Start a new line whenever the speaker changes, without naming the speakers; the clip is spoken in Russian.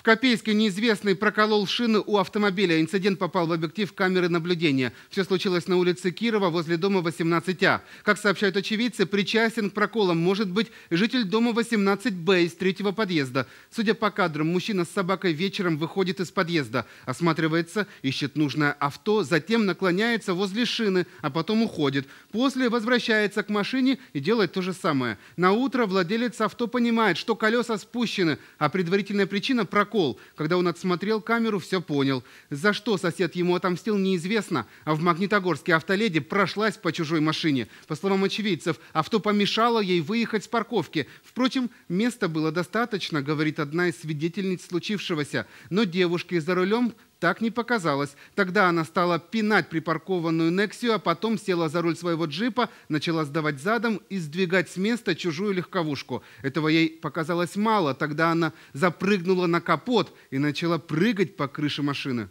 В Копейске неизвестный проколол шины у автомобиля. Инцидент попал в объектив камеры наблюдения. Все случилось на улице Кирова возле дома 18А. Как сообщают очевидцы, причастен к проколам может быть житель дома 18Б из третьего подъезда. Судя по кадрам, мужчина с собакой вечером выходит из подъезда, осматривается, ищет нужное авто, затем наклоняется возле шины, а потом уходит. После возвращается к машине и делает то же самое. На утро владелец авто понимает, что колеса спущены, а предварительная причина – прокол протокол. Когда он отсмотрел камеру, все понял. За что сосед ему отомстил, неизвестно. А в Магнитогорске автоледи прошлась по чужой машине. По словам очевидцев, авто помешало ей выехать с парковки. Впрочем, места было достаточно, говорит одна из свидетельниц случившегося. Но девушке за рулем так не показалось. Тогда она стала пинать припаркованную Нексию, а потом села за руль своего джипа, начала сдавать задом и сдвигать с места чужую легковушку. Этого ей показалось мало. Тогда она запрыгнула на капот и начала прыгать по крыше машины.